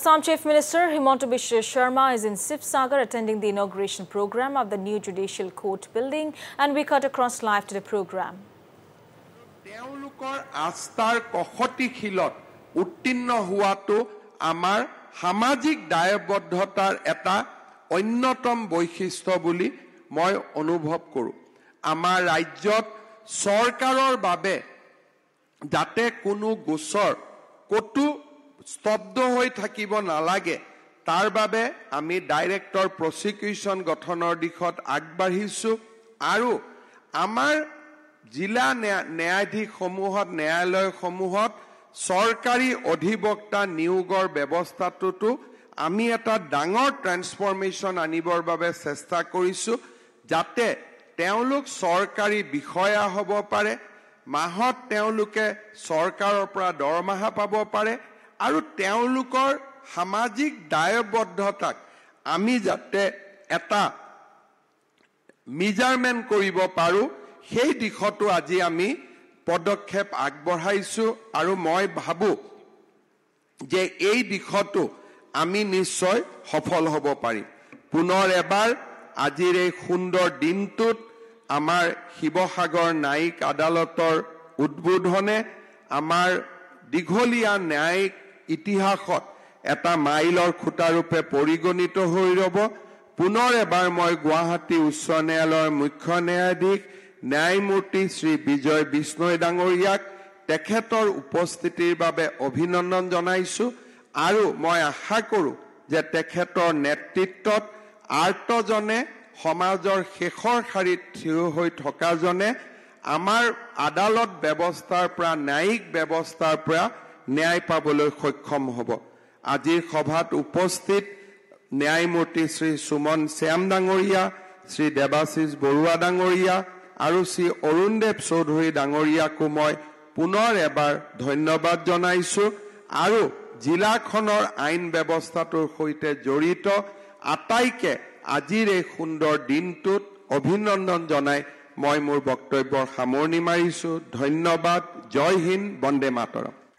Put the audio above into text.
Assam Chief Minister Himanta Biswa Sharma is in Sibsagar attending the inauguration program of the new Judicial Court building and we cut across live to the program. তেওঁলোকৰ আস্থাৰ কষতি শিলত উত্তীৰ্ণ হোৱাটো আমাৰ সামাজিক দায়বদ্ধতাৰ এটা অন্যতম বৈশিষ্ট্য বুলি মই অনুভৱ কৰোঁ আমাৰ ৰাজ্যত চৰকাৰৰ বাবে যাতে কোনো গোচৰ ক'তো স্তব্ধ হৈ থাকিব নালাগে তাৰ বাবে আমি ডাইৰেক্টৰ প্ৰচিকিউচন গঠনৰ দিশত আগবাঢ়িছোঁ আৰু আমাৰ জিলা ন্যায়াধীশসমূহত ন্যায়ালয়সমূহত চৰকাৰী অধিবক্তা নিয়োগৰ ব্যৱস্থাটোতো আমি এটা ডাঙৰ ট্ৰেন্সফৰ্মেশ্যন আনিবৰ বাবে চেষ্টা কৰিছোঁ যাতে তেওঁলোক চৰকাৰী বিষয়া হ'ব পাৰে মাহত তেওঁলোকে চৰকাৰৰ পৰা দৰমহা পাব পাৰে আৰু তেওঁলোকৰ সামাজিক দায়বদ্ধতাক আমি যাতে এটা মিজাৰমেণ্ট কৰিব পাৰোঁ সেই দিশতো আজি আমি পদক্ষেপ আগবঢ়াইছো আৰু মই ভাবোঁ যে এই দিশতো আমি নিশ্চয় সফল হ'ব পাৰিম পুনৰ এবাৰ আজিৰ এই সুন্দৰ দিনটোত আমাৰ শিৱসাগৰ ন্যায়িক আদালতৰ উদ্বোধনে আমাৰ দীঘলীয়া ন্যায়িক ইতিহাসত এটা মাইলৰ খুঁটাৰূপে পৰিগণিত হৈ ৰ'ব পুনৰ এবাৰ মই গুৱাহাটী উচ্চ ন্যায়ালয়ৰ মুখ্য ন্যায়াধীশ ন্যায়মূৰ্তি শ্ৰী বিজয় বিষ্ণই ডাঙৰীয়াক তেখেতৰ উপস্থিতিৰ বাবে অভিনন্দন জনাইছো আৰু মই আশা কৰোঁ যে তেখেতৰ নেতৃত্বত আৰ্তজনে সমাজৰ শেষৰ শাৰীত থিয় হৈ থকাজনে আমাৰ আদালত ব্যৱস্থাৰ পৰা ন্যায়িক ব্যৱস্থাৰ পৰা ন্যায় পাবলৈ সক্ষম হ'ব আজিৰ সভাত উপস্থিত ন্যায়মূৰ্তি শ্ৰী সুমন শ্যাম ডাঙৰীয়া শ্ৰী দেৱাশীষ বৰুৱা ডাঙৰীয়া আৰু শ্ৰী অৰুণ দেৱ চৌধুৰী ডাঙৰীয়াকো মই পুনৰ এবাৰ ধন্যবাদ জনাইছো আৰু জিলাখনৰ আইন ব্যৱস্থাটোৰ সৈতে জড়িত আটাইকে আজিৰ এই সুন্দৰ দিনটোত অভিনন্দন জনাই মই মোৰ বক্তব্যৰ সামৰণি মাৰিছো ধন্যবাদ জয় হিন্দ বন্দে মাতৰম